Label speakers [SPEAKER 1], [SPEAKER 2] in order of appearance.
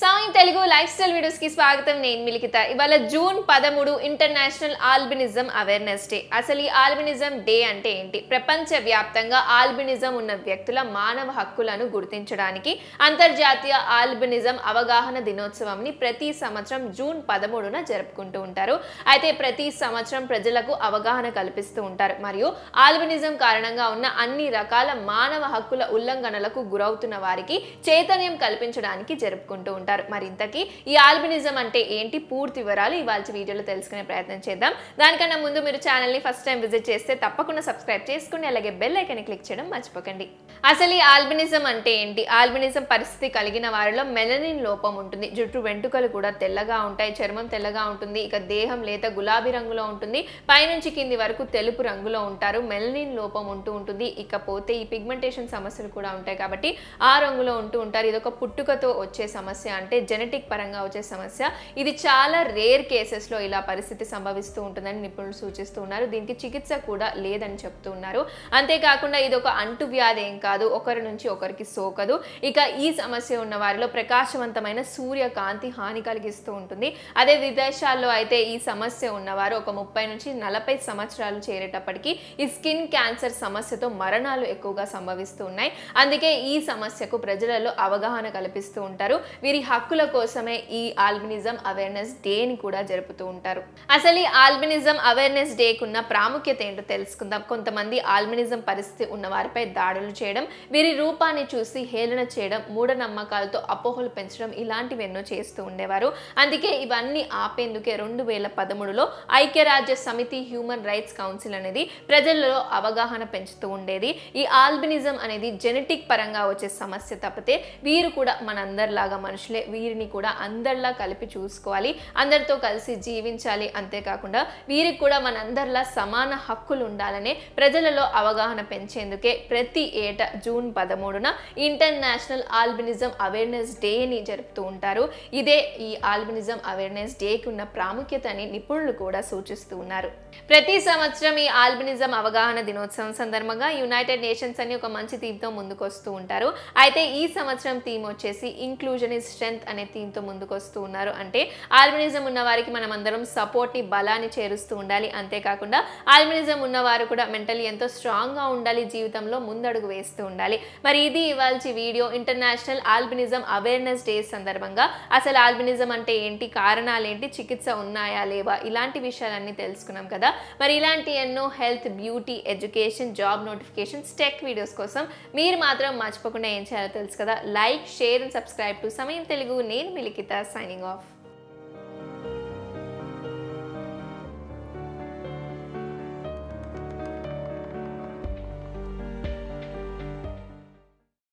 [SPEAKER 1] సాయం Telugu life style videos కి స్వాగతం నేను మిలికిత ఇవాళ జూన్ పదమూడు ఇంటర్నేషనల్ ఆల్బినిజం అవేర్నెస్ డే అసలు ఈ ఆల్బినిజం డే అంటే ఏంటి ప్రపంచ వ్యాప్తంగా ఆల్బినిజం ఉన్న వ్యక్తుల మానవ హక్కులను గుర్తించడానికి అంతర్జాతీయ ఆల్బినిజం అవగాహన దినోత్సవంని ప్రతి సంవత్సరం జూన్ పదమూడున జరుపుకుంటూ ఉంటారు అయితే ప్రతి సంవత్సరం ప్రజలకు అవగాహన కల్పిస్తూ ఉంటారు మరియు ఆల్బినిజం కారణంగా ఉన్న అన్ని రకాల మానవ హక్కుల ఉల్లంఘనలకు గురవుతున్న వారికి చైతన్యం కల్పించడానికి జరుపుకుంటూ ఉంటారు మరి ఇంతకీ ఈ ఆల్బినిజం అంటే ఏంటి పూర్తి వివరాలు ఇవాళ వీడియోలో తెలుసుకునే ప్రయత్నం చేద్దాం దానికన్నా ముందు మీరు ఛానల్ని ఫస్ట్ టైం విజిట్ చేస్తే తప్పకుండా సబ్స్క్రైబ్ చేసుకుని అలాగే బెల్ ఐకన్ క్లిక్ చేయడం మర్చిపోకండి అసలు ఈ ఆల్బినిజం అంటే ఏంటి ఆల్బినిజం పరిస్థితి కలిగిన వారిలో మెలనిన్ లోపం ఉంటుంది జుట్టు వెంట్రుకలు కూడా తెల్లగా ఉంటాయి చర్మం తెల్లగా ఉంటుంది ఇక దేహం లేత గులాబీ రంగులో ఉంటుంది పైనుంచి కింది వరకు తెలుపు రంగులో ఉంటారు మెలనిన్ లోపం ఉంటూ ఉంటుంది ఇకపోతే ఈ పిగ్మెంటేషన్ సమస్యలు కూడా ఉంటాయి కాబట్టి ఆ రంగులో ఉంటూ ఉంటారు ఇదొక పుట్టుకతో వచ్చే సమస్య అంటే జెనెటిక్ పరంగా వచ్చే సమస్య ఇది చాలా రేర్ కేసెస్లో ఇలా పరిస్థితి సంభవిస్తూ ఉంటుందని నిపుణులు సూచిస్తూ ఉన్నారు దీనికి చికిత్స కూడా లేదని చెప్తూ ఉన్నారు అంతేకాకుండా ఇది ఒక అంటువ్యాధి ఏం కాదు ఒకరి నుంచి ఒకరికి సోకదు ఇక ఈ సమస్య ఉన్న వారిలో ప్రకాశవంతమైన సూర్యకాంతి హాని కలిగిస్తూ ఉంటుంది అదే విదేశాల్లో అయితే ఈ సమస్య ఉన్నవారు ఒక ముప్పై నుంచి నలభై సంవత్సరాలు చేరేటప్పటికీ ఈ స్కిన్ క్యాన్సర్ సమస్యతో మరణాలు ఎక్కువగా సంభవిస్తూ ఉన్నాయి అందుకే ఈ సమస్యకు ప్రజలలో అవగాహన కల్పిస్తూ ఉంటారు వీరి హక్కుల కోసమే ఈ ఆల్బినిజం అవేర్నెస్ డేని కూడా జరుపుతూ ఉంటారు అసలు ఈ ఆల్బినిజం అవేర్నెస్ డేకు ఉన్న ప్రాముఖ్యత ఏంటో తెలుసుకుందాం కొంతమంది ఆల్బినిజం పరిస్థితి ఉన్న వారిపై దాడులు చేయడం వీరి రూపాన్ని చూసి హేళన చేయడం మూఢనమ్మకాలతో అపోహలు పెంచడం ఇలాంటివెన్నో చేస్తూ ఉండేవారు అందుకే ఇవన్నీ ఆపేందుకే రెండు వేల పదమూడులో ఐక్యరాజ్య సమితి హ్యూమన్ రైట్స్ కౌన్సిల్ అనేది ప్రజలలో అవగాహన పెంచుతూ ఉండేది ఈ ఆల్బినిజం అనేది జెనెటిక్ పరంగా వచ్చే సమస్య తప్పితే వీరు కూడా మనందరిలాగా మనుషులు మనుషులే వీరిని కూడా అందరిలా కలిపి చూసుకోవాలి అందరితో కలిసి జీవించాలి అంతేకాకుండా వీరికి కూడా మనందరిలా సమాన హక్కులు ఉండాలనే ప్రజలలో అవగాహన పెంచేందుకే ప్రతి ఏటా జూన్ పదమూడున ఇంటర్నేషనల్ ఆల్బినిజం అవేర్నెస్ డేని జరుపుతూ ఉంటారు ఇదే ఈ ఆల్బినిజం అవేర్నెస్ డేకి ఉన్న ప్రాముఖ్యతని నిపుణులు కూడా సూచిస్తూ ఉన్నారు ప్రతి సంవత్సరం ఈ ఆల్బినిజం అవగాహన దినోత్సవం సందర్భంగా యునైటెడ్ నేషన్స్ అని ఒక మంచి థీమ్తో ముందుకొస్తూ ఉంటారు అయితే ఈ సంవత్సరం థీమ్ వచ్చేసి ఇస్ స్ట్రెంగ్త్ అనే థీమ్తో ముందుకు వస్తూ ఉన్నారు అంటే ఆల్బినిజం ఉన్న వారికి మనం అందరం సపోర్ట్ని బలాన్ని చేరుస్తూ ఉండాలి అంతేకాకుండా ఆల్బినిజం ఉన్నవారు కూడా మెంటలీ ఎంతో స్ట్రాంగ్గా ఉండాలి జీవితంలో ముందడుగు వేస్తూ ఉండాలి మరి ఇది ఇవాళ video international albinism awareness day సందర్భంగా అసలు ఆల్బినిజం అంటే ఏంటి కారణాలు ఏంటి చికిత్స ఉన్నాయా లేవా ఇలాంటి విషయాలన్నీ తెలుసుకున్నాం కదా మరి ఇలాంటి ఎన్నో health beauty education job notifications tech videos కోసం మీరు మాత్రం మర్చిపోకుండా ఏం చేయాలో తెలుసు కదా like share and subscribe to Samayam Telugu నేను మిలికిత సైనింగ్ ఆఫ్